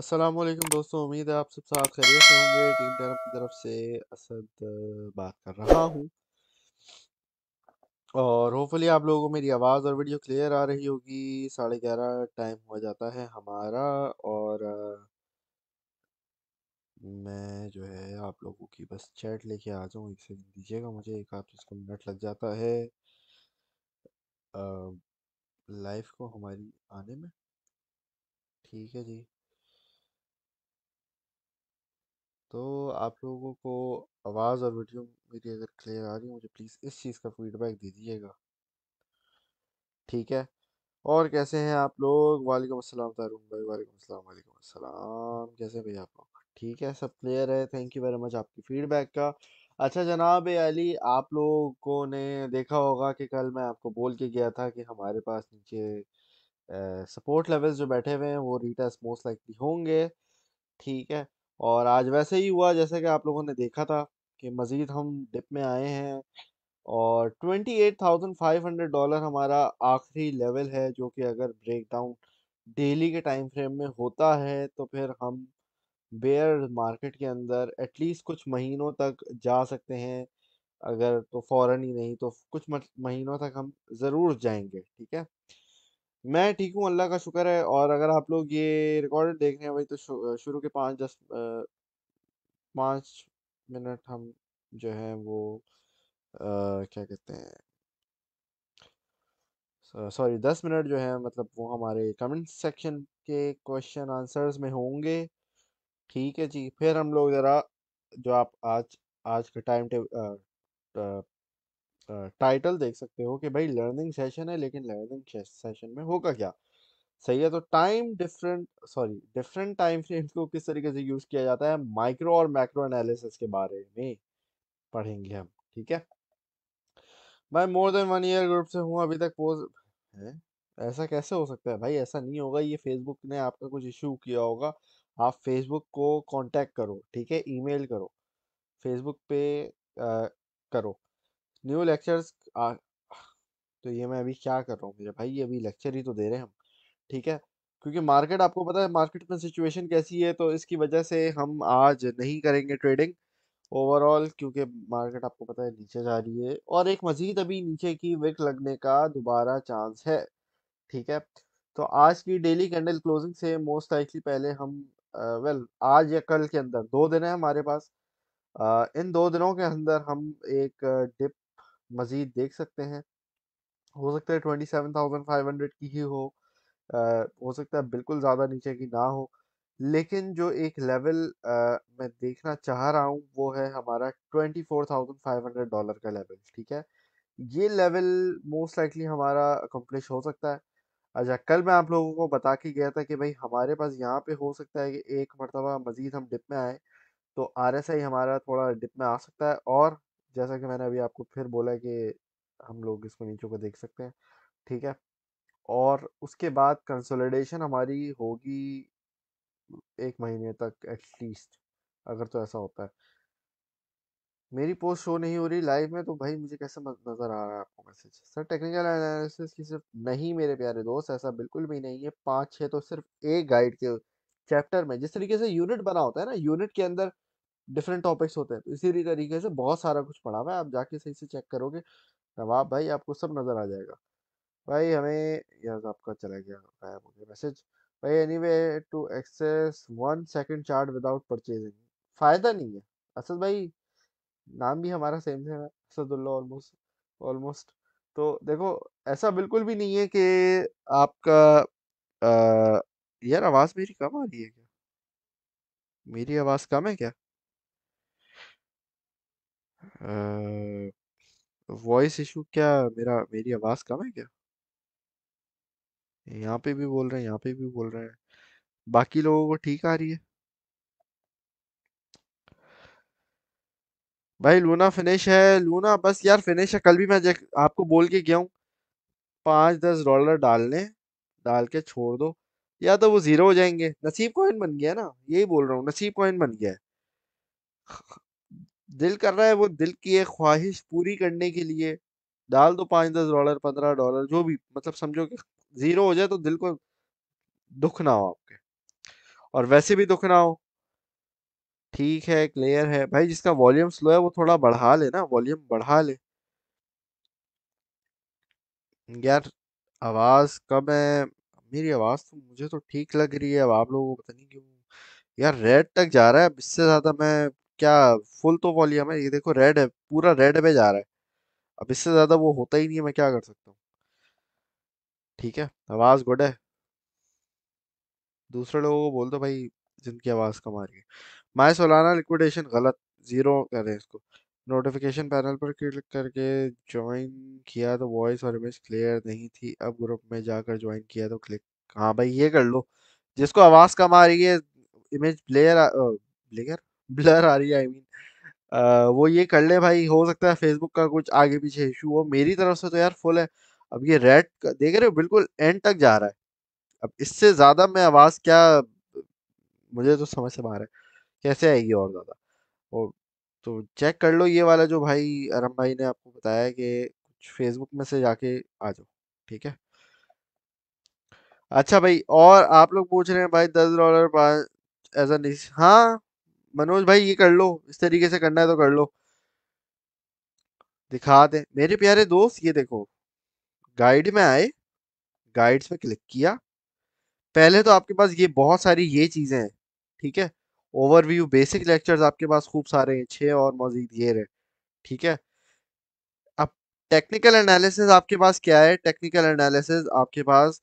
अस्सलाम वालेकुम दोस्तों उम्मीद है आप सब साथ खैरियत से होंगे टीम टैरम की तरफ से असद बात कर रहा हूँ और होपफुली आप लोगों को मेरी आवाज़ और वीडियो क्लियर आ रही होगी साढ़े ग्यारह टाइम हो जाता है हमारा और मैं जो है आप लोगों की बस चैट लेके आ जाऊँ एक से दीजिएगा मुझे एक आध इसको मिनट लग जाता है लाइफ को हमारी आने में ठीक है जी तो आप लोगों को आवाज़ और वीडियो मेरी अगर क्लियर आ रही है मुझे प्लीज़ इस चीज़ का फीडबैक दे दीजिएगा ठीक है और कैसे हैं आप लोग वालेकुम अस्सलाम तारूम भाई वालेकुम अस्सलाम वालेकुम अस्सलाम कैसे हैं भैया आप लोग ठीक है सब क्लियर है थैंक यू वेरी मच आपकी फीडबैक का अच्छा जनाब अली आप लोगों ने देखा होगा कि कल मैं आपको बोल के गया था कि हमारे पास नीचे सपोर्ट लेवल्स जो बैठे हुए हैं वो रीटा मोस्ट लाइकली होंगे ठीक है और आज वैसे ही हुआ जैसे कि आप लोगों ने देखा था कि मज़ीद हम डिप में आए हैं और 28,500 डॉलर हमारा आखिरी लेवल है जो कि अगर ब्रेक डाउन डेली के टाइम फ्रेम में होता है तो फिर हम बेयर मार्केट के अंदर एटलीस्ट कुछ महीनों तक जा सकते हैं अगर तो फ़ौरन ही नहीं तो कुछ महीनों तक हम ज़रूर जाएंगे ठीक है मैं ठीक हूँ, अल्लाह का शुक्र है और अगर आप लोग ये रिकॉर्ड देख रहे हैं भाई तो शुरू के पाँच दस पाँच मिनट हम जो है वो आ, क्या कहते हैं सॉरी दस मिनट जो है मतलब वो हमारे कमेंट सेक्शन के क्वेश्चन आंसर्स में होंगे। ठीक है जी, फिर हम लोग ज़रा जो आप आज आज का टाइम टेबल टाइटल देख सकते हो कि भाई लर्निंग सेशन है लेकिन लर्निंग सेशन में होगा क्या सही है तो time different sorry different time frame को किस तरीके से यूज किया जाता है माइक्रो और मैक्रो एनालिसिस के बारे में पढ़ेंगे हम ठीक है मैं more than one year group से हूँ अभी तक पोज है ऐसा कैसे हो सकता है भाई ऐसा नहीं होगा ये फेसबुक ने आपका कुछ इशू किया होगा आप फेसबुक को कांटेक्ट करो ठीक है ईमेल करो फेसबुक पे आ, करो न्यू लेक्चर्स आ, तो ये मैं अभी क्या कर रहा हूँ मेरे भाई ये अभी लेक्चर ही तो दे रहे हैं हम ठीक है क्योंकि मार्केट आपको पता है मार्केट में सिचुएशन कैसी है तो इसकी वजह से हम आज नहीं करेंगे ट्रेडिंग ओवरऑल क्योंकि मार्केट आपको पता है नीचे जा रही है और एक मजीद अभी नीचे की विक लगने का दोबारा चांस है ठीक है तो आज की डेली कैंडल क्लोजिंग से मोस्ट लाइकली पहले हम वेल आज या कल के अंदर दो दिन है हमारे पास आ, इन दो दिनों के अंदर हम एक डिप मज़ीद देख सकते हैं हो सकता है twenty seven thousand five hundred की ही हो आ, हो सकता है बिल्कुल ज़्यादा नीचे की ना हो लेकिन जो एक लेवल आ, मैं देखना चाह रहा हूँ वो है हमारा twenty four thousand five hundred dollar का लेवल ठीक है ये लेवल मोस्ट लाइकली हमारा अकम्पलिश हो सकता है अच्छा कल मैं आप लोगों को बता के गया था कि भाई हमारे पास यहाँ पे हो सकता है कि एक मरतबा मज़ीद हम डिप में आए तो आर एस आई हमारा थोड़ा डिप में आ सकता है और जैसा कि मैंने अभी आपको फिर बोला कि हम लोग इसको नीचे को देख सकते हैं ठीक है और उसके बाद कंसोलिडेशन हमारी होगी एक महीने तक एटलीस्ट अगर तो ऐसा होता है मेरी पोस्ट शो नहीं हो रही लाइव में तो भाई मुझे कैसे नज़र आ रहा है आपको मैसेज सर टेक्निकल एनालिसिस की सिर्फ नहीं मेरे प्यारे दोस्त ऐसा बिल्कुल भी नहीं है पाँच छः तो सिर्फ एक गाइड के चैप्टर में जिस तरीके से यूनिट बना होता है ना यूनिट के अंदर डिफरेंट टॉपिक्स होते हैं तो इसी तरीके से बहुत सारा कुछ पढ़ा हुआ है आप जाके सही से चेक करोगे नवाब भाई आपको सब नज़र आ जाएगा भाई हमें यार आपका चला गया गया मैसेज भाई anyway to access one second chart without purchasing फ़ायदा नहीं है असद भाई नाम भी हमारा सेम है असदुल्ला ऑलमोस्ट ऑलमोस्ट तो देखो ऐसा बिल्कुल भी नहीं है कि आपका आ, यार आवाज़ मेरी कम आ रही है क्या मेरी आवाज़ कम है क्या वॉइस इशू क्या मेरा मेरी आवाज़ कम है क्या यहाँ पे भी बोल रहे हैं यहाँ पे भी बोल रहे हैं बाकी लोगों को ठीक आ रही है भाई लूना फिनिश है लूना बस यार फिनिश है कल भी मैं आपको बोल के गया हूँ पाँच दस डॉलर डालने डाल के छोड़ दो या तो वो जीरो हो जाएंगे नसीब कॉइन बन गया ना यही बोल रहा हूँ नसीब कॉइन बन गया है दिल कर रहा है वो दिल की एक ख्वाहिश पूरी करने के लिए डाल दो पाँच दस डॉलर पंद्रह डॉलर जो भी मतलब समझो कि जीरो हो जाए तो दिल को दुख ना हो आपके और वैसे भी दुख ना हो ठीक है क्लियर है भाई जिसका वॉल्यूम स्लो है वो थोड़ा बढ़ा ले ना वॉल्यूम बढ़ा ले यार आवाज कम है मेरी आवाज तो मुझे तो ठीक लग रही है अब आप लोगों को पता नहीं क्यों यार रेड तक जा रहा है इससे ज्यादा मैं क्या फुल तो वॉल्यूम है ये देखो रेड है पूरा रेड में जा रहा है अब इससे ज़्यादा वो होता ही नहीं है मैं क्या कर सकता हूँ ठीक है आवाज़ गुड है दूसरे लोगों को बोल दो भाई जिनकी आवाज़ कम आ रही है माए सोलाना लिक्विडेशन गलत ज़ीरो रहे हैं इसको नोटिफिकेशन पैनल पर क्लिक करके ज्वाइन किया तो वॉइस और इमेज क्लियर नहीं थी अब ग्रुप में जाकर ज्वाइन किया तो क्लिक हाँ भाई ये कर लो जिसको आवाज़ कम आ रही है इमेज प्लेयर प्लेयर ब्लर आ रही है आई I मीन mean. वो ये कर ले भाई हो सकता है फेसबुक का कुछ आगे पीछे इशू हो मेरी तरफ से तो यार फुल है अब ये रेड देख रहे हो बिल्कुल एंड तक जा रहा है अब इससे ज्यादा मैं आवाज क्या मुझे तो समझ से बाहर है कैसे आएगी और ज्यादा और तो चेक कर लो ये वाला जो भाई अरम भाई ने आपको बताया कि कुछ फेसबुक में से जाके आ जाओ ठीक है अच्छा भाई और आप लोग पूछ रहे हैं भाई दस डॉलर एज अ हाँ मनोज भाई ये कर लो इस तरीके से करना है तो कर लो दिखा दे मेरे प्यारे दोस्त ये देखो गाइड में आए गाइड्स में क्लिक किया पहले तो आपके पास ये बहुत सारी ये चीज़ें हैं ठीक है ओवरव्यू बेसिक लेक्चर्स आपके पास खूब सारे हैं छः और मजीद ये रहे ठीक है अब टेक्निकल एनालिसिस आपके पास क्या है टेक्निकल एनालिसिस आपके पास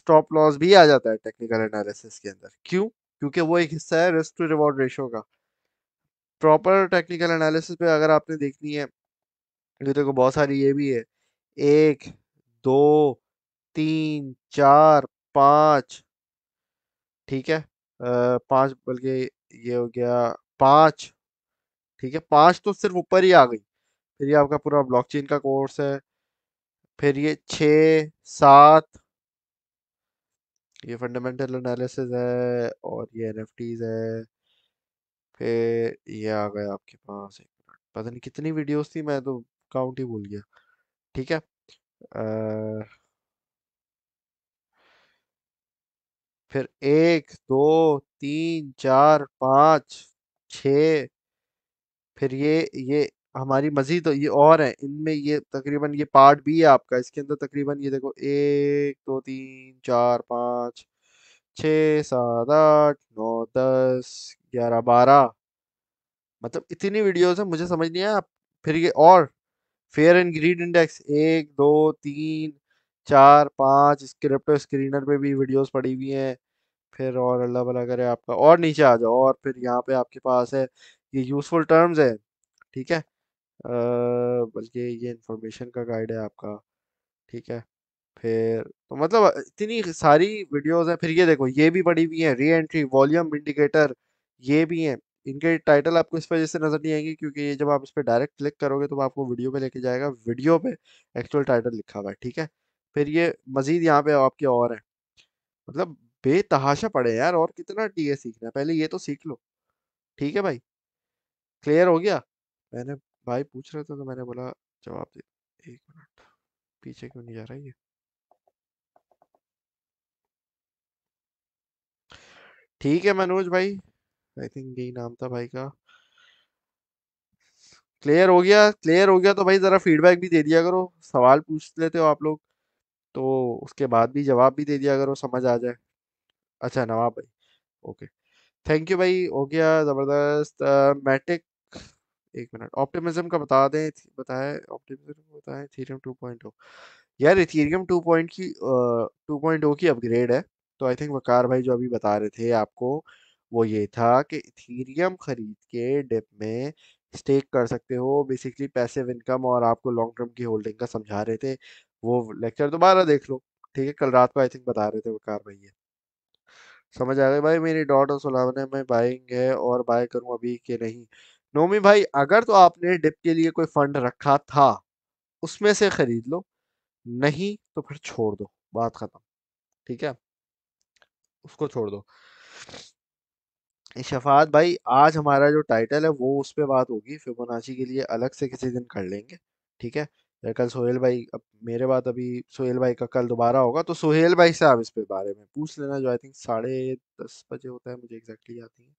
स्टॉप लॉस भी आ जाता है टेक्निकल एनालिसिस के अंदर क्यों क्योंकि वो एक हिस्सा है रिस्क टू रिवॉर्ड रेशो का प्रॉपर टेक्निकल एनालिसिस पे अगर आपने देखनी है तो देखो बहुत सारी ये भी है एक दो तीन चार पाँच ठीक है पाँच बल्कि ये हो गया पाँच ठीक है पाँच तो सिर्फ ऊपर ही आ गई फिर ये आपका पूरा ब्लॉकचेन का कोर्स है फिर ये छ सात ये फंडामेंटल एनालिसिस है और ये एन है फिर ये आ गया आपके पास एक मिनट पता नहीं कितनी वीडियोस थी मैं तो काउंट ही भूल गया ठीक है आ, फिर एक दो तीन चार पाँच छ फिर ये ये हमारी मजीद तो ये और है इनमें ये तकरीबन ये पार्ट भी है आपका इसके अंदर तकरीबन ये देखो एक दो तीन चार पाँच छ सात आठ नौ दस ग्यारह बारह मतलब इतनी वीडियोस है मुझे समझ नहीं आया फिर ये और फेयर एंड ग्रीड इंडेक्स एक दो तीन चार पाँच स्क्रिप्ट स्क्रीनर पे भी वीडियोस पड़ी हुई हैं फिर और अल्लाह भला करे आपका और नीचे आ जाओ और फिर यहाँ पे आपके पास है ये यूज़फुल टर्म्स है ठीक है बल्कि ये इंफॉर्मेशन का गाइड है आपका ठीक है फिर तो मतलब इतनी सारी वीडियोस हैं फिर ये देखो ये भी पड़ी हुई है री एंट्री वॉल्यूम इंडिकेटर ये भी हैं इनके टाइटल आपको इस वजह से नज़र नहीं आएंगे क्योंकि ये जब आप इस पर डायरेक्ट क्लिक करोगे तो आपको वीडियो पे लेके जाएगा वीडियो पे एक्चुअल टाइटल लिखा हुआ है ठीक है फिर ये मज़ीद यहाँ पे आपके और हैं मतलब बेतहाशा पड़े यार और कितना टी ए सीखना है पहले ये तो सीख लो ठीक है भाई क्लियर हो गया मैंने भाई पूछ रहे थे तो मैंने बोला जवाब दे एक मिनट पीछे क्यों नहीं जा रहा ये ठीक है मनोज भाई आई थिंक यही नाम था भाई का क्लियर हो गया क्लियर हो गया तो भाई ज़रा फीडबैक भी दे दिया करो सवाल पूछ लेते हो आप लोग तो उसके बाद भी जवाब भी दे दिया करो समझ आ जाए अच्छा नवाब भाई ओके थैंक यू भाई हो गया ज़बरदस्त मैट्रिक एक मिनट ऑप्टिमिज्म का बता दें बताए ऑप्टिमिज्म होता है थीरियम टू 2.0 यार इथीरियम टू पॉइंट की टू पॉइंट की अपग्रेड है तो आई थिंक वकार भाई जो अभी बता रहे थे आपको वो ये था कि इथीरियम खरीद के डिप में स्टेक कर सकते हो बेसिकली पैसिव इनकम और आपको लॉन्ग टर्म की होल्डिंग का समझा रहे थे वो लेक्चर दोबारा देख लो ठीक है कल रात को आई थिंक बता रहे थे वकार भाई समझ आ गए भाई मेरी डॉट और सोलावने में बाइंग है और बाय करूं अभी के नहीं नोमी भाई अगर तो आपने डिप के लिए कोई फंड रखा था उसमें से खरीद लो नहीं तो फिर छोड़ दो बात खत्म ठीक है उसको छोड़ दो शफात भाई आज हमारा जो टाइटल है वो उस पर बात होगी फिबोनाची के लिए अलग से किसी दिन कर लेंगे ठीक है कल सोहेल भाई अब मेरे बात अभी सोहेल भाई का कल दोबारा होगा तो सोहेल भाई से आप इस पे बारे में पूछ लेना जो आई थिंक साढ़े दस बजे होता है मुझे एग्जैक्टली याद नहीं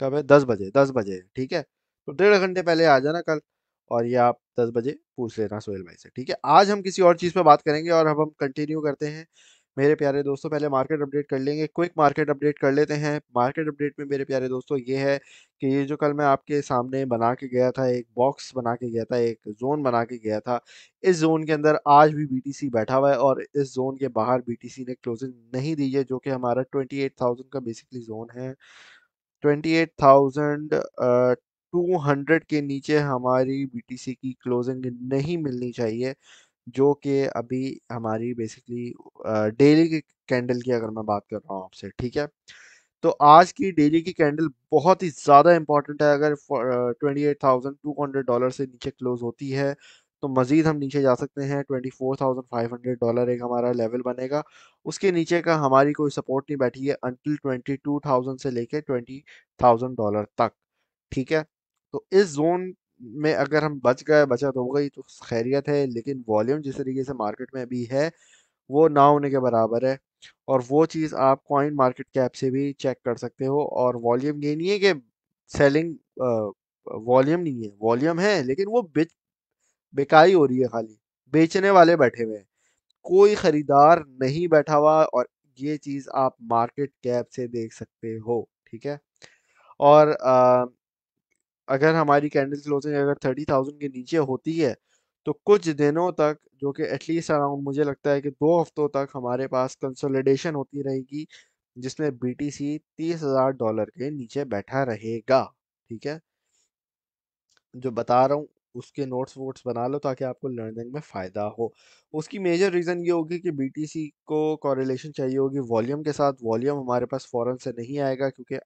कब है दस बजे दस बजे ठीक है तो डेढ़ घंटे पहले आ जाना कल और ये आप दस बजे पूछ लेना सोहेल भाई से ठीक है आज हम किसी और चीज़ पर बात करेंगे और अब हम कंटिन्यू करते हैं मेरे प्यारे दोस्तों पहले मार्केट अपडेट कर लेंगे क्विक मार्केट अपडेट कर लेते हैं मार्केट अपडेट में मेरे प्यारे दोस्तों ये है कि ये जो कल मैं आपके सामने बना के गया था एक बॉक्स बना के गया था एक जोन बना के गया था इस जोन के अंदर आज भी बीटीसी बैठा हुआ है और इस जोन के बाहर बीटीसी ने क्लोजिंग नहीं दी है जो कि हमारा ट्वेंटी एट थाउजेंड का बेसिकली जोन है ट्वेंटी एट थाउजेंड 200 के नीचे हमारी बीटीसी की क्लोजिंग नहीं मिलनी चाहिए जो कि अभी हमारी बेसिकली डेली की कैंडल की अगर मैं बात कर रहा हूँ आपसे ठीक है तो आज की डेली की कैंडल बहुत ही ज़्यादा इंपॉर्टेंट है अगर twenty eight thousand two hundred dollar से नीचे क्लोज होती है तो मज़ीद हम नीचे जा सकते हैं twenty four thousand five hundred dollar एक हमारा लेवल बनेगा उसके नीचे का हमारी कोई सपोर्ट नहीं बैठी है अनटिल ट्वेंटी टू थाउजेंड से लेके ट्वेंटी थाउजेंड डॉलर तक ठीक है तो इस जोन में अगर हम बच गए बचा तो हो गई तो खैरियत है लेकिन वॉल्यूम जिस तरीके से मार्केट में अभी है वो ना होने के बराबर है और वो चीज़ आप कॉइन मार्केट कैप से भी चेक कर सकते हो और वॉल्यूम ये नहीं है कि सेलिंग वॉल्यूम नहीं है वॉल्यूम है लेकिन वो बेच बेकाई हो रही है खाली बेचने वाले बैठे हुए हैं कोई ख़रीदार नहीं बैठा हुआ और ये चीज़ आप मार्केट कैप से देख सकते हो ठीक है और आ, अगर हमारी कैंडल क्लोजिंग अगर थर्टी थाउजेंड के नीचे होती है तो कुछ दिनों तक जो कि एटलीस्ट अराउंड मुझे लगता है कि दो हफ्तों तक हमारे पास कंसोलिडेशन होती रहेगी जिसमें बी टी सी तीस हजार डॉलर के नीचे बैठा रहेगा ठीक है जो बता रहा हूँ उसके नोट्स वोट्स बना लो ताकि आपको लर्निंग में फ़ायदा हो उसकी मेजर रीज़न ये होगी कि सी को कॉरिलेशन चाहिए होगी वॉल्यूम के साथ वॉल्यूम हमारे पास फ़ौरन से नहीं आएगा क्योंकि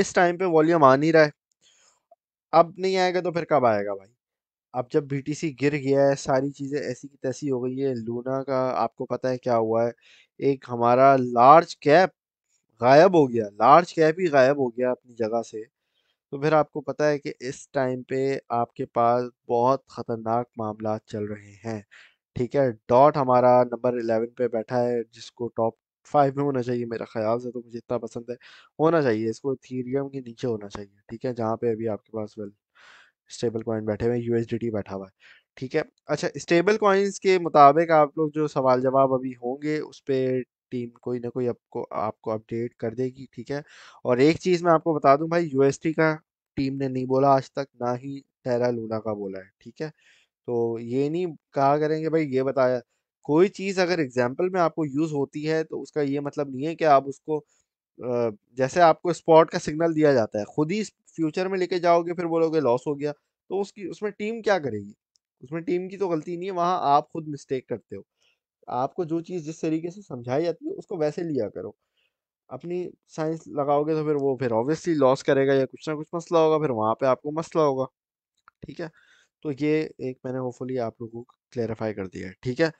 इस टाइम पे वॉल्यूम आ नहीं रहा है अब नहीं आएगा तो फिर कब आएगा भाई अब जब सी गिर गया है सारी चीज़ें ऐसी की तैसी हो गई है लूना का आपको पता है क्या हुआ है एक हमारा लार्ज कैप गायब हो गया लार्ज कैप ही गायब हो गया अपनी जगह से तो फिर आपको पता है कि इस टाइम पे आपके पास बहुत ख़तरनाक मामला चल रहे हैं ठीक है डॉट हमारा नंबर 11 पे बैठा है जिसको टॉप फाइव में होना चाहिए मेरा ख्याल से तो मुझे इतना पसंद है होना चाहिए इसको थीरियम के नीचे होना चाहिए ठीक है जहाँ पे अभी आपके पास वेल स्टेबल कॉइन बैठे हुए यूएसडीटी बैठा हुआ है ठीक है अच्छा स्टेबल कॉइन्स के मुताबिक आप लोग जो सवाल जवाब अभी होंगे उस पर टीम कोई ना कोई आपको आपको अपडेट कर देगी ठीक है और एक चीज़ मैं आपको बता दूँ भाई यू का टीम ने नहीं बोला आज तक ना ही टेरा लूना का बोला है ठीक है तो ये नहीं कहा करेंगे भाई ये बताया कोई चीज़ अगर एग्जाम्पल में आपको यूज़ होती है तो उसका ये मतलब नहीं है कि आप उसको जैसे आपको स्पॉट का सिग्नल दिया जाता है खुद ही फ्यूचर में लेके जाओगे फिर बोलोगे लॉस हो गया तो उसकी उसमें टीम क्या करेगी उसमें टीम की तो गलती नहीं है वहाँ आप खुद मिस्टेक करते हो आपको जो चीज़ जिस तरीके से समझाई जाती है उसको वैसे लिया करो अपनी साइंस लगाओगे तो फिर वो फिर ऑब्वियसली लॉस करेगा या कुछ ना कुछ मसला होगा फिर वहाँ पे आपको मसला होगा ठीक है तो ये एक मैंने होपफुली आप लोगों को क्लेरिफाई कर दिया है ठीक है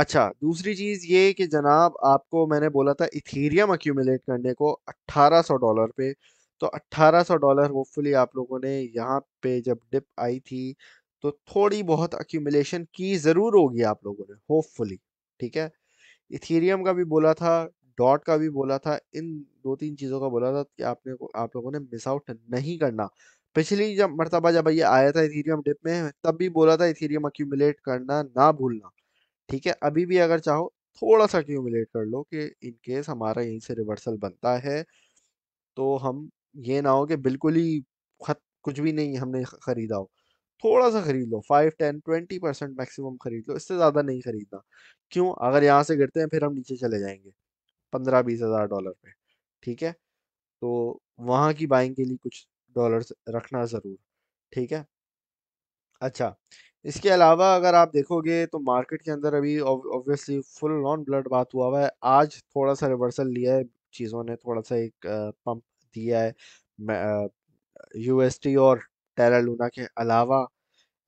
अच्छा दूसरी चीज ये कि जनाब आपको मैंने बोला था इथेरियम अक्यूमुलेट करने को 1800 डॉलर पे तो 1800 डॉलर होपफुली आप लोगों ने यहाँ पे जब डिप आई थी तो थोड़ी बहुत अक्यूमुलेशन की ज़रूर होगी आप लोगों ने होपफुली ठीक है इथेरियम का भी बोला था डॉट का भी बोला था इन दो तीन चीज़ों का बोला था कि आपने आप लोगों ने मिस आउट नहीं करना पिछली जब मरतबा जब ये आया था इथेरियम डिप में तब भी बोला था इथेरियम अक्यूमुलेट करना ना भूलना ठीक है अभी भी अगर चाहो थोड़ा सा क्यूमुलेट कर लो कि इन केस हमारा यहीं से रिवर्सल बनता है तो हम ये ना हो कि बिल्कुल ही खत कुछ भी नहीं हमने ख़रीदा हो थोड़ा सा खरीद लो five ten twenty percent maximum खरीद लो इससे ज़्यादा नहीं खरीदना क्यों अगर यहाँ से गिरते हैं फिर हम नीचे चले जाएंगे पंद्रह बीस हज़ार डॉलर पे ठीक है तो वहाँ की बाइंग के लिए कुछ डॉलर रखना ज़रूर ठीक है अच्छा इसके अलावा अगर आप देखोगे तो मार्केट के अंदर अभी ऑब्वियसली फुल नॉन ब्लड बात हुआ हुआ है आज थोड़ा सा रिवर्सल लिया है चीज़ों ने थोड़ा सा एक पंप दिया है टी और टेरा लूना के अलावा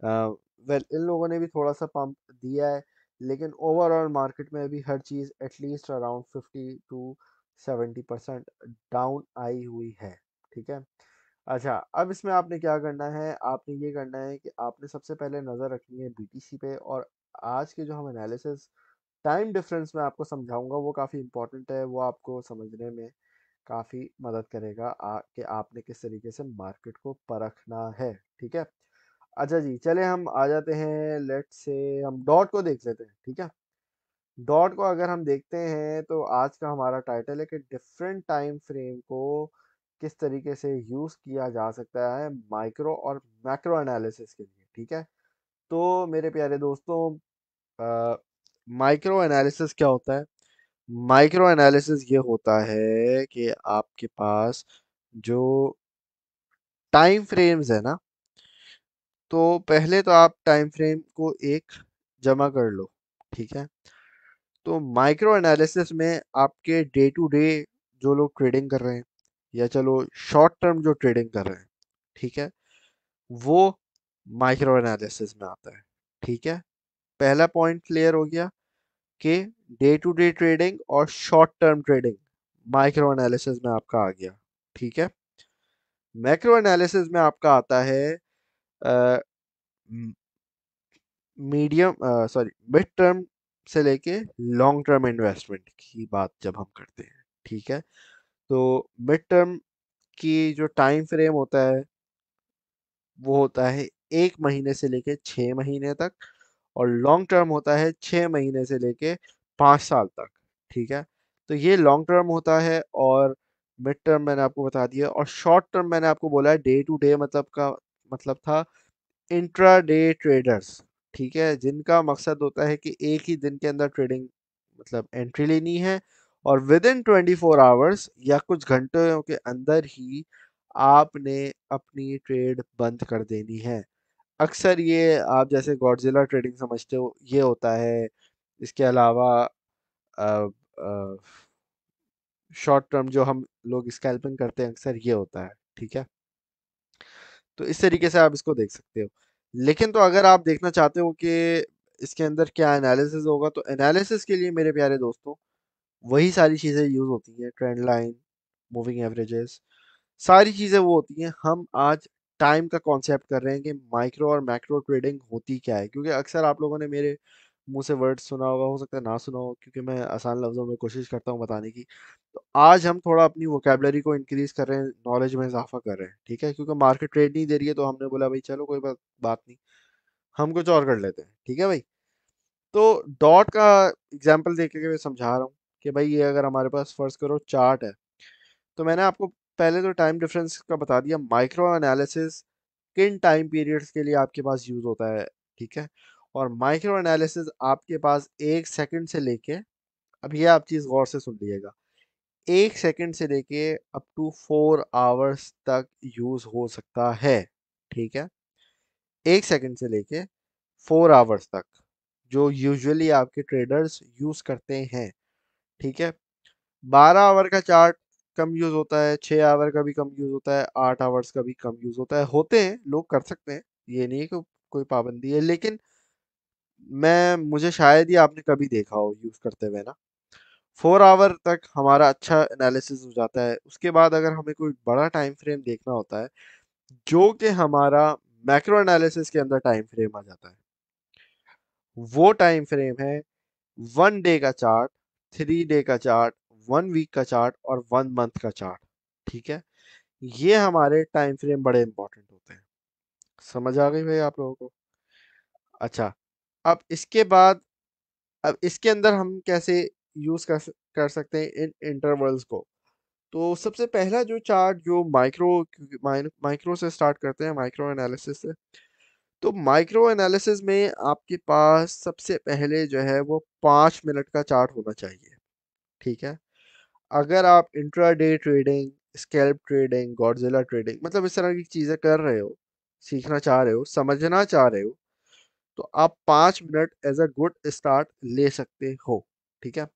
वेल इन लोगों ने भी थोड़ा सा पंप दिया है लेकिन ओवरऑल मार्केट में अभी हर चीज़ at least around fifty to seventy percent down आई हुई है ठीक है अच्छा अब इसमें आपने क्या करना है आपने ये करना है कि आपने सबसे पहले नज़र रखनी है बीटीसी पे और आज के जो हम एनालिसिस टाइम डिफरेंस में आपको समझाऊंगा वो काफ़ी इम्पोर्टेंट है वो आपको समझने में काफ़ी मदद करेगा आ, कि आपने किस तरीके से मार्केट को परखना है ठीक है अच्छा जी चले हम आ जाते हैं लेट से हम डॉट को देख लेते हैं ठीक है डॉट को अगर हम देखते हैं तो आज का हमारा टाइटल है कि डिफरेंट टाइम फ्रेम को किस तरीके से यूज़ किया जा सकता है माइक्रो और मैक्रो एनालिसिस के लिए ठीक है तो मेरे प्यारे दोस्तों माइक्रो एनालिसिस क्या होता है माइक्रो एनालिसिस ये होता है कि आपके पास जो टाइम फ्रेम्स है ना तो पहले तो आप टाइम फ्रेम को एक जमा कर लो ठीक है तो माइक्रो एनालिसिस में आपके डे टू डे जो लोग ट्रेडिंग कर रहे हैं या चलो शॉर्ट टर्म जो ट्रेडिंग कर रहे हैं ठीक है वो माइक्रो एनालिसिस में आता है ठीक है पहला पॉइंट क्लियर हो गया कि डे टू डे ट्रेडिंग और short term trading micro analysis में आपका आ गया ठीक है मैक्रो एनालिसिस में आपका आता है मीडियम सॉरी मिड टर्म से लेके लॉन्ग टर्म इन्वेस्टमेंट की बात जब हम करते हैं ठीक है तो मिड टर्म की जो टाइम फ्रेम होता है वो होता है एक महीने से लेके छः महीने तक और लॉन्ग टर्म होता है छः महीने से लेके पाँच साल तक ठीक है तो ये लॉन्ग टर्म होता है और मिड टर्म मैंने आपको बता दिया और शॉर्ट टर्म मैंने आपको बोला है डे टू डे मतलब का मतलब था इंट्रा डे ट्रेडर्स ठीक है जिनका मकसद होता है कि एक ही दिन के अंदर ट्रेडिंग मतलब एंट्री लेनी है और within twenty four hours या कुछ घंटों के अंदर ही आपने अपनी ट्रेड बंद कर देनी है अक्सर ये आप जैसे गॉडजिला ट्रेडिंग समझते हो ये होता है इसके अलावा शॉर्ट टर्म जो हम लोग स्कैल्पिंग करते हैं अक्सर ये होता है ठीक है तो इस तरीके से आप इसको देख सकते हो लेकिन तो अगर आप देखना चाहते हो कि इसके अंदर क्या एनालिसिस होगा तो एनालिसिस के लिए मेरे प्यारे दोस्तों वही सारी चीज़ें यूज़ होती हैं ट्रेंड लाइन मूविंग एवरेजेस सारी चीज़ें वो होती हैं हम आज टाइम का कॉन्सेप्ट कर रहे हैं कि माइक्रो और मैक्रो ट्रेडिंग होती क्या है क्योंकि अक्सर आप लोगों ने मेरे मुंह से वर्ड सुना होगा हो सकता है ना सुना हो क्योंकि मैं आसान लफ्ज़ों में कोशिश करता हूँ बताने की तो आज हम थोड़ा अपनी वोकेबलरी को इंक्रीज़ कर रहे हैं नॉलेज में इजाफा कर रहे हैं ठीक है क्योंकि मार्केट ट्रेड नहीं दे रही है तो हमने बोला भाई चलो कोई बात बात नहीं हम कुछ और कर लेते हैं ठीक है भाई तो डॉट का एग्जाम्पल देख के मैं समझा रहा हूँ कि भाई ये अगर हमारे पास फ़र्ज़ करो चार्ट है तो मैंने आपको पहले तो टाइम डिफरेंस का बता दिया माइक्रो एनालिसिस किन टाइम पीरियड्स के लिए आपके पास यूज़ होता है ठीक है और माइक्रो एनालिसिस आपके पास एक सेकंड से लेके अब ये आप चीज़ गौर से सुन लीजिएगा एक सेकंड से लेके अप टू फोर आवर्स तक यूज़ हो सकता है ठीक है एक सेकंड से लेके फोर आवर्स तक जो यूजुअली आपके ट्रेडर्स यूज़ करते हैं ठीक है बारह आवर का चार्ट कम यूज होता है छः आवर का भी कम यूज होता है आठ आवर्स का भी कम यूज होता है होते हैं लोग कर सकते हैं ये नहीं है कि कोई पाबंदी है लेकिन मैं मुझे शायद ही आपने कभी देखा हो यूज करते हुए ना फोर आवर तक हमारा अच्छा एनालिसिस हो जाता है उसके बाद अगर हमें कोई बड़ा टाइम फ्रेम देखना होता है जो कि हमारा मैक्रो एनालिसिस के अंदर टाइम फ्रेम आ जाता है वो टाइम फ्रेम है वन डे का चार्ट थ्री डे का चार्ट वन वीक का चार्ट और वन मंथ का चार्ट ठीक है ये हमारे टाइम फ्रेम बड़े इंपॉर्टेंट होते हैं समझ आ गई भाई आप लोगों को अच्छा अब इसके बाद अब इसके अंदर हम कैसे यूज कर कर सकते हैं इन इंटरवल्स को तो सबसे पहला जो चार्ट जो माइक्रो माइक्रो से स्टार्ट करते हैं माइक्रो एनालिसिस से तो माइक्रो एनालिसिस में आपके पास सबसे पहले जो है वो पाँच मिनट का चार्ट होना चाहिए ठीक है अगर आप intraday trading scalp trading Godzilla trading मतलब इस तरह की चीज़ें कर रहे हो सीखना चाह रहे हो समझना चाह रहे हो तो आप पाँच minute as a good start ले सकते हो ठीक है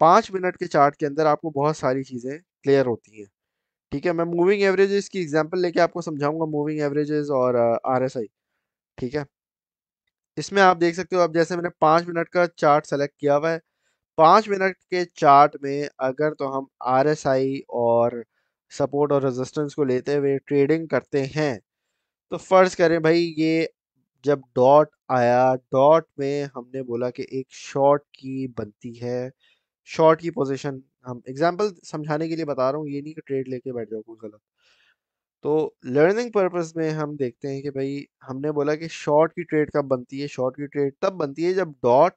पाँच मिनट के चार्ट के अंदर आपको बहुत सारी चीज़ें क्लियर होती हैं ठीक है मैं मूविंग एवरेजेस की एग्जांपल लेके आपको समझाऊंगा मूविंग एवरेजेस और आर एस आई ठीक है इसमें आप देख सकते हो अब जैसे मैंने पाँच मिनट का चार्ट सेलेक्ट किया हुआ है पाँच मिनट के चार्ट में अगर तो हम आर और सपोर्ट और रेजिस्टेंस को लेते हुए ट्रेडिंग करते हैं तो फ़र्ज करें भाई ये जब डॉट आया डॉट में हमने बोला कि एक शॉर्ट की बनती है शॉर्ट की पोजीशन हम एग्जांपल समझाने के लिए बता रहा हूँ ये नहीं कि ट्रेड लेके बैठ जाओ कोई गलत तो लर्निंग पर्पस में हम देखते हैं कि भाई हमने बोला कि शॉर्ट की ट्रेड कब बनती है शॉर्ट की ट्रेड तब बनती है जब डॉट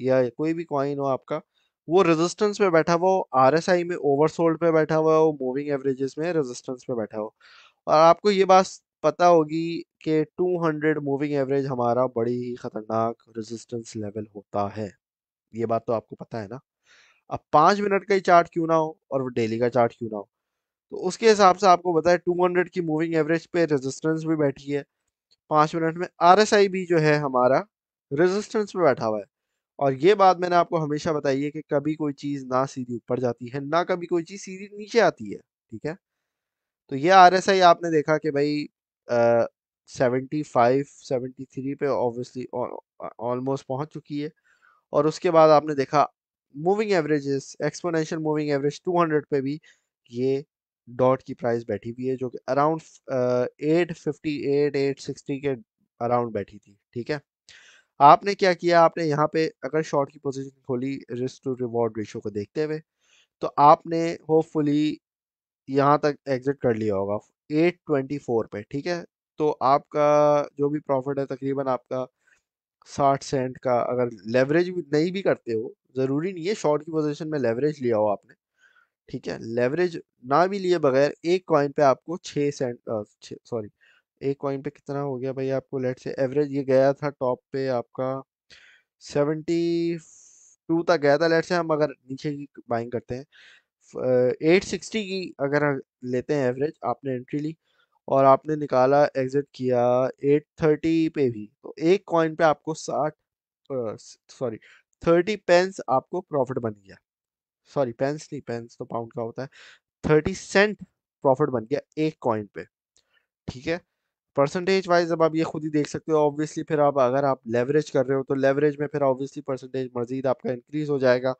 या कोई भी कॉइन हो आपका वो रेजिस्टेंस पे बैठा हुआ हो आई में ओवरसोल्ड पे बैठा हुआ हो मूविंग एवरेजेस में रेजिस्टेंस पे बैठा हो और आपको ये बात पता होगी कि 200 मूविंग एवरेज हमारा बड़ी ही खतरनाक रेजिस्टेंस लेवल होता है ये बात तो आपको पता है ना अब पाँच मिनट का ही चार्ट क्यों ना हो और डेली का चार्ट क्यों ना हो तो उसके हिसाब से आपको बताया 200 की मूविंग एवरेज पे रेजिस्टेंस भी बैठी है पाँच मिनट में आर भी जो है हमारा रेजिस्टेंस पे बैठा हुआ है और ये बात मैंने आपको हमेशा बताई है कि कभी कोई चीज़ ना सीधी ऊपर जाती है ना कभी कोई चीज़ सीधी नीचे आती है ठीक है तो ये आर आपने देखा कि भाई सेवेंटी फाइव सेवेंटी थ्री पे ऑब्वियसली ऑलमोस्ट पहुंच चुकी है और उसके बाद आपने देखा moving averages exponential moving average 200 पे भी ये डॉट की प्राइस बैठी हुई है जो कि around eight fifty eight eight sixty के अराउंड बैठी थी ठीक है आपने क्या किया आपने यहाँ पे अगर शॉर्ट की पोजीशन खोली रिस्क टू रिवॉर्ड रेशो को देखते हुए तो आपने होपफुली यहाँ तक एग्जिट कर लिया होगा एट ट्वेंटी फोर पे ठीक है तो आपका जो भी प्रॉफिट है तकरीबन आपका साठ सेंट का अगर लेवरेज नहीं भी करते हो ज़रूरी नहीं है शॉर्ट की पोजीशन में लेवरेज लिया हो आपने ठीक है लेवरेज ना भी लिए बगैर एक कॉइन पे आपको छः सेंट सॉरी एक कॉइन पे कितना हो गया भाई आपको लेट से एवरेज ये गया था टॉप पे आपका सेवेंटी टू तक गया था लेट से हम अगर नीचे की बाइंग करते हैं एट सिक्सटी की अगर लेते हैं एवरेज आपने एंट्री ली और आपने निकाला एग्जिट किया एट थर्टी पे भी तो एक कॉइन पे आपको साठ सॉरी थर्टी पेंस आपको प्रॉफिट बन गया सॉरी पेंस नहीं पेंस तो पाउंड का होता है थर्टी सेंट प्रॉफिट बन गया एक कॉइन पे ठीक है परसेंटेज वाइज अब आप ये खुद ही देख सकते हो ऑब्वियसली फिर आप अगर आप लेवरेज कर रहे हो तो लेवरेज में फिर ऑब्वियसली परसेंटेज मजीद आपका इंक्रीज हो जाएगा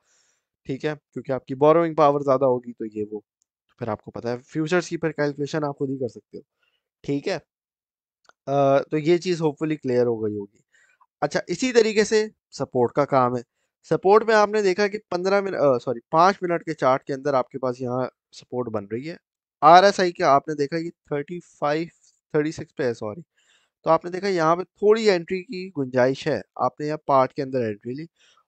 ठीक है क्योंकि आपकी बोरोइंग पावर ज़्यादा होगी तो ये वो तो फिर आपको पता है फ्यूचर्स की फिर कैलकुलेशन आप खुद ही कर सकते हो ठीक है आ, तो ये चीज़ होपफुली क्लियर हो गई होगी अच्छा इसी तरीके से सपोर्ट का काम है सपोर्ट में आपने देखा कि पंद्रह मिनट सॉरी पाँच मिनट के चार्ट के अंदर आपके पास यहाँ सपोर्ट बन रही है आर एस आई का आपने देखा कि थर्टी फाइव थर्टी सिक्स पे है सॉरी तो आपने देखा यहाँ पे थोड़ी एंट्री की गुंजाइश है आपने यहाँ पार्ट के अंदर एंट्री ली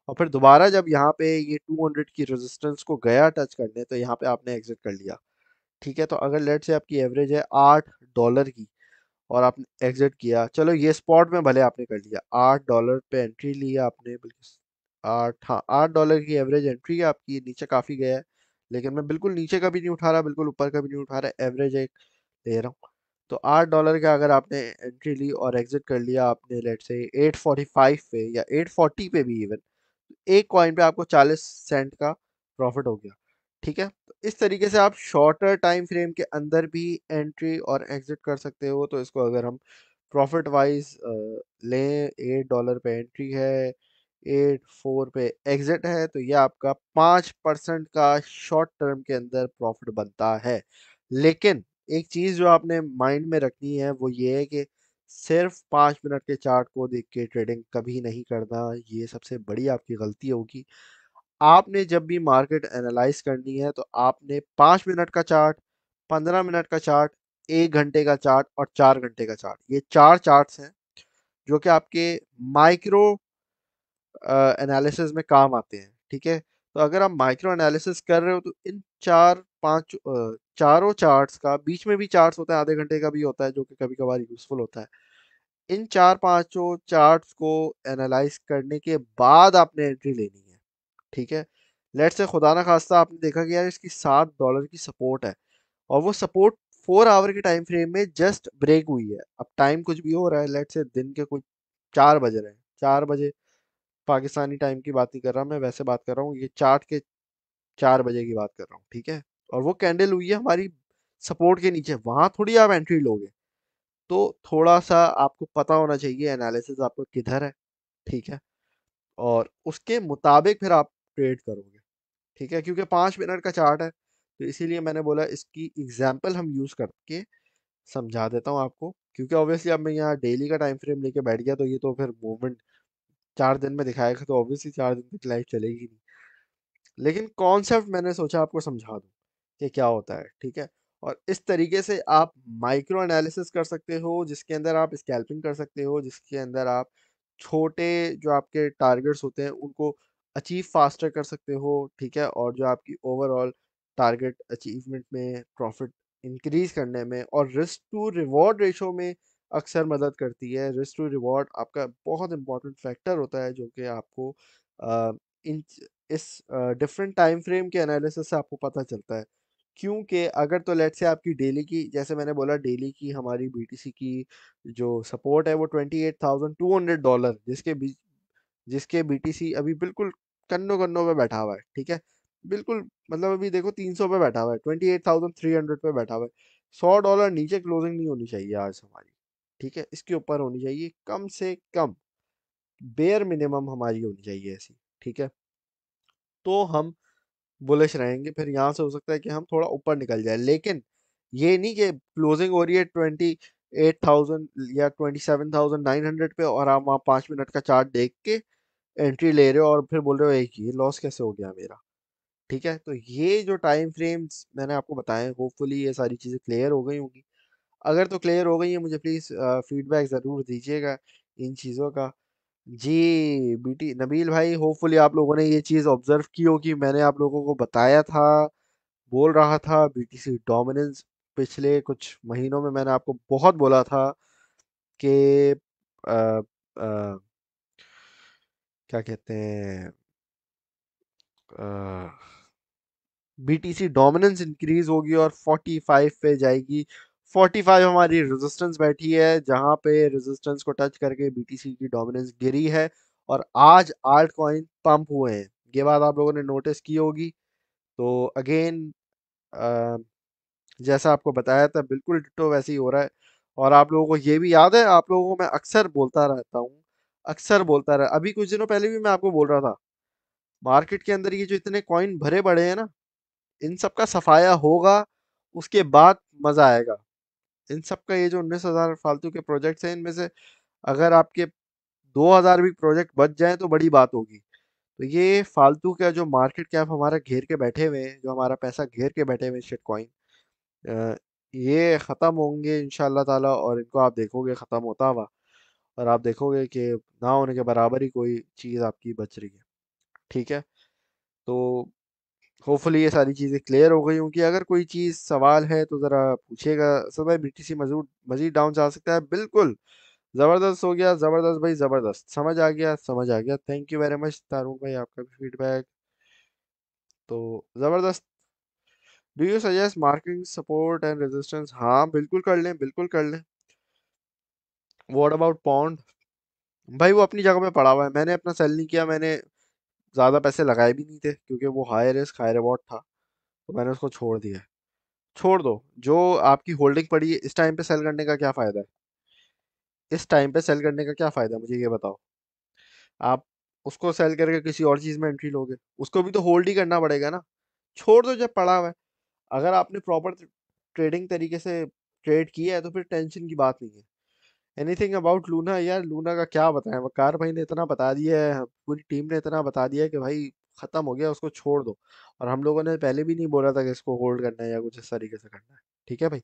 और फिर दोबारा जब यहाँ पे ये टू हंड्रेड की रेजिस्टेंस को गया टच करने तो यहाँ पे आपने एग्जिट कर लिया ठीक है तो अगर लेट से आपकी एवरेज है आठ डॉलर की और आपने एग्जिट किया चलो ये स्पॉट में भले आपने कर लिया आठ डॉलर पे एंट्री ली आपने बल्कि आठ हाँ आठ डॉलर की एवरेज एंट्री है आपकी नीचे काफ़ी गया है लेकिन मैं बिल्कुल नीचे का भी नहीं उठा रहा बिल्कुल ऊपर का भी नहीं उठा रहा एवरेज एक ले रहा हूँ तो आठ डॉलर का अगर आपने एंट्री ली और एग्जिट कर लिया आपने लेट से एट फोर्टी फाइव पे या एट फोर्टी पे भी इवन एक कॉइन पे आपको चालीस सेंट का प्रॉफिट हो गया ठीक है तो इस तरीके से आप शॉर्टर टाइम फ्रेम के अंदर भी एंट्री और एग्जिट कर सकते हो तो इसको अगर हम प्रॉफिट वाइज लें एट डॉलर पे एंट्री है एट फोर पे एग्जिट है तो ये आपका पाँच परसेंट का शॉर्ट टर्म के अंदर प्रॉफिट बनता है लेकिन एक चीज़ जो आपने माइंड में रखनी है वो ये है कि सिर्फ पाँच मिनट के चार्ट को देख के ट्रेडिंग कभी नहीं करना ये सबसे बड़ी आपकी गलती होगी आपने जब भी मार्केट एनालाइज करनी है तो आपने पाँच मिनट का चार्ट पंद्रह मिनट का चार्ट एक घंटे का चार्ट और चार घंटे का चार्ट ये चार चार्ट्स हैं जो कि आपके माइक्रो एनालिसिस में काम आते हैं ठीक है तो अगर आप माइक्रो एनालिसिस कर रहे हो तो इन चार पांच चारों चार्ट्स का बीच में भी चार्ट्स होता है आधे घंटे का भी होता है जो कि कभी कभार यूजफुल होता है इन चार पांचों चार्ट्स को एनालाइज करने के बाद आपने एंट्री लेनी है ठीक है लेट से खुदा ना खास्ता आपने देखा कि यार इसकी सात डॉलर की सपोर्ट है और वो सपोर्ट फोर आवर के टाइम फ्रेम में जस्ट ब्रेक हुई है अब टाइम कुछ भी हो रहा है लेट से दिन के कुछ चार बज रहे हैं चार बजे पाकिस्तानी टाइम की बात नहीं कर रहा मैं वैसे बात कर रहा हूँ ये चार्ट के चार बजे की बात कर रहा हूँ ठीक है और वो कैंडल हुई है हमारी सपोर्ट के नीचे वहाँ थोड़ी आप एंट्री लोगे तो थोड़ा सा आपको पता होना चाहिए एनालिसिस आपका किधर है ठीक है और उसके मुताबिक फिर आप ट्रेड करोगे ठीक है क्योंकि पाँच मिनट का चार्ट है तो इसीलिए मैंने बोला इसकी एग्जाम्पल हम यूज़ करके समझा देता हूँ आपको क्योंकि ऑब्वियसली अब मैं यहाँ डेली का टाइम फ्रेम लेके बैठ गया तो ये तो फिर मूवमेंट चार दिन में दिखाएगा तो ऑब्वियसली चार दिन तक लाइट चलेगी नहीं लेकिन कॉन्सेप्ट मैंने सोचा आपको समझा दूँ कि क्या होता है ठीक है और इस तरीके से आप माइक्रो एनालिसिस कर सकते हो जिसके अंदर आप स्कैल्पिंग कर सकते हो जिसके अंदर आप छोटे जो आपके टारगेट्स होते हैं उनको अचीव फास्टर कर सकते हो ठीक है और जो आपकी ओवरऑल टारगेट अचीवमेंट में प्रॉफिट इंक्रीज करने में और रिस्क टू रिवॉर्ड रेशो में अक्सर मदद करती है रिस्क टू रिवॉर्ड आपका बहुत इंपॉर्टेंट फैक्टर होता है जो कि आपको आ, इन इस डिफरेंट टाइम फ्रेम के एनालिसिस से आपको पता चलता है क्योंकि अगर तो लेट से आपकी डेली की जैसे मैंने बोला डेली की हमारी बीटीसी की जो सपोर्ट है वो twenty eight thousand two hundred dollar जिसके बीच जिसके बीटीसी अभी बिल्कुल कन्नों कन्नों पे बैठा हुआ है ठीक है बिल्कुल मतलब अभी देखो तीन सौ पे बैठा हुआ है twenty eight thousand three hundred पे बैठा हुआ है सौ डॉलर नीचे क्लोजिंग नहीं होनी चाहिए आज हमारी ठीक है इसके ऊपर होनी चाहिए कम से कम बेयर मिनिमम हमारी होनी चाहिए ऐसी ठीक है तो हम बुलिश रहेंगे फिर यहाँ से हो सकता है कि हम थोड़ा ऊपर निकल जाए लेकिन ये नहीं कि क्लोजिंग हो रही है ट्वेंटी एट थाउजेंड या twenty seven thousand nine hundred पे और आप वहाँ पाँच मिनट का चार्ट देख के एंट्री ले रहे हो और फिर बोल रहे हो एक ये लॉस कैसे हो गया मेरा ठीक है तो ये जो टाइम फ्रेम्स मैंने आपको बताए होपफुली ये सारी चीज़ें क्लियर हो गई होंगी अगर तो क्लियर हो गई है मुझे प्लीज़ फीडबैक ज़रूर दीजिएगा इन चीज़ों का जी बीटी नबील भाई होपफुली आप लोगों ने ये चीज़ ऑब्ज़र्व की होगी मैंने आप लोगों को बताया था बोल रहा था बीटीसी डोमिनेंस पिछले कुछ महीनों में मैंने आपको बहुत बोला था कि क्या कहते हैं बीटीसी डोमिनेंस इंक्रीज होगी और 45 पे जाएगी 45 हमारी रेजिस्टेंस बैठी है जहां पे रेजिस्टेंस को टच करके बीटीसी की डोमिनेंस गिरी है और आज आर्ट कॉइन पंप हुए हैं ये बात आप लोगों ने नोटिस की होगी तो अगेन जैसा आपको बताया था बिल्कुल डिटो वैसे ही हो रहा है और आप लोगों को ये भी याद है आप लोगों को मैं अक्सर बोलता रहता हूँ अक्सर बोलता रहा अभी कुछ दिनों पहले भी मैं आपको बोल रहा था मार्केट के अंदर ये जो इतने कॉइन भरे पड़े हैं ना इन सब का सफाया होगा उसके बाद मज़ा आएगा इन सब का ये जो उन्नीस हज़ार फालतू के प्रोजेक्ट्स हैं इनमें से अगर आपके दो हज़ार भी प्रोजेक्ट बच जाएं तो बड़ी बात होगी तो ये फालतू का जो मार्केट कैप हमारा घेर के बैठे हुए हैं जो हमारा पैसा घेर के बैठे हुए हैं शिट कॉइन ये ख़त्म होंगे इन ताला और इनको आप देखोगे ख़त्म होता हुआ और आप देखोगे कि ना होने के बराबर ही कोई चीज़ आपकी बच रही है ठीक है तो होपफुली ये सारी चीज़ें क्लियर हो गई होंगी अगर कोई चीज़ सवाल है तो ज़रा पूछिएगा सर भाई सी मजूद मजीद डाउन जा सकता है बिल्कुल ज़बरदस्त हो गया ज़बरदस्त भाई ज़बरदस्त समझ आ गया समझ आ गया thank you very much Tarun भाई आपका भी फीडबैक तो ज़बरदस्त do you suggest marking support and resistance हाँ बिल्कुल कर लें बिल्कुल कर लें वॉट अबाउट पॉन्ड भाई वो अपनी जगह पे पड़ा हुआ है मैंने अपना सेल नहीं किया मैंने ज़्यादा पैसे लगाए भी नहीं थे क्योंकि वो हाई रिस्क हाई रिवॉर्ड था तो मैंने उसको छोड़ दिया है छोड़ दो जो आपकी होल्डिंग पड़ी है इस टाइम पे सेल करने का क्या फ़ायदा है इस टाइम पे सेल करने का क्या फ़ायदा है मुझे ये बताओ आप उसको सेल करके किसी और चीज़ में एंट्री लोगे उसको भी तो होल्ड ही करना पड़ेगा ना छोड़ दो जब पड़ा हुआ है अगर आपने प्रॉपर ट्रेडिंग तरीके से ट्रेड किया है तो फिर टेंशन की बात नहीं है एनीथिंग अबाउट लूना यार लूना का क्या बताएं वकार भाई ने इतना बता दिया है पूरी टीम ने इतना बता दिया है कि भाई खत्म हो गया उसको छोड़ दो और हम लोगों ने पहले भी नहीं बोला था कि इसको होल्ड करना है या कुछ इस तरीके से करना है ठीक है भाई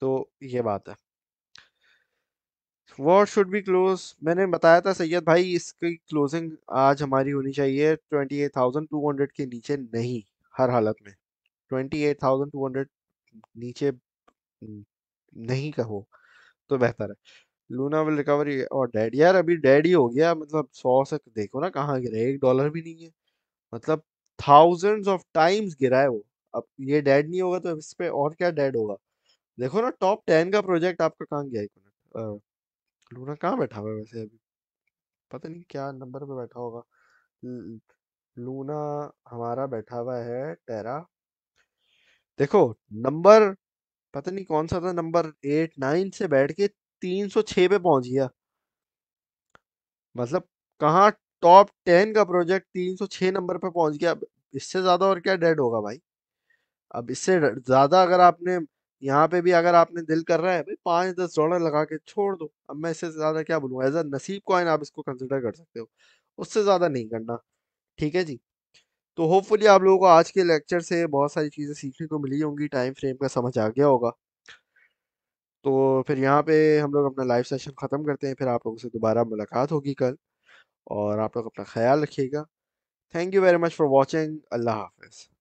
तो ये बात है वॉर शुड बी क्लोज मैंने बताया था सैयद भाई इसकी क्लोजिंग आज हमारी होनी चाहिए twenty eight thousand two hundred के नीचे नहीं हर हालत में twenty eight thousand two hundred नीचे नहीं कहो तो बेहतर है लूना विल रिकवर और डैड यार अभी डैड ही हो गया मतलब सौ से देखो ना कहाँ गिरा एक डॉलर भी नहीं है मतलब थाउजेंड्स ऑफ टाइम्स गिरा है वो अब ये डैड नहीं होगा तो इस पर और क्या डैड होगा देखो ना टॉप टेन का प्रोजेक्ट आपका कहाँ गया एक मिनट लूना कहाँ बैठा हुआ है वैसे अभी पता नहीं क्या नंबर पे बैठा होगा लूना हमारा बैठा हुआ है टेरा देखो नंबर पता नहीं कौन सा था नंबर एट नाइन से बैठ के तीन सौ छ पे पहुंच गया मतलब कहाँ टॉप टेन का प्रोजेक्ट तीन सौ छ नंबर पे पहुंच गया इससे ज़्यादा और क्या डेड होगा भाई अब इससे ज़्यादा अगर आपने यहाँ पे भी अगर आपने दिल कर रहा है भाई पांच दस डॉलर लगा के छोड़ दो अब मैं इससे ज़्यादा क्या बोलूँगा एज अ नसीब कॉइन आप इसको कंसिडर कर सकते हो उससे ज़्यादा नहीं करना ठीक है जी तो होपफुली आप लोगों को आज के लेक्चर से बहुत सारी चीज़ें सीखने को मिली होंगी टाइम फ्रेम का समझ आ गया होगा तो फिर यहाँ पे हम लोग अपना लाइव सेशन ख़त्म करते हैं फिर आप लोगों से दोबारा मुलाकात होगी कल और आप लोग अपना ख्याल रखिएगा thank you very much for watching अल्लाह हाफिज़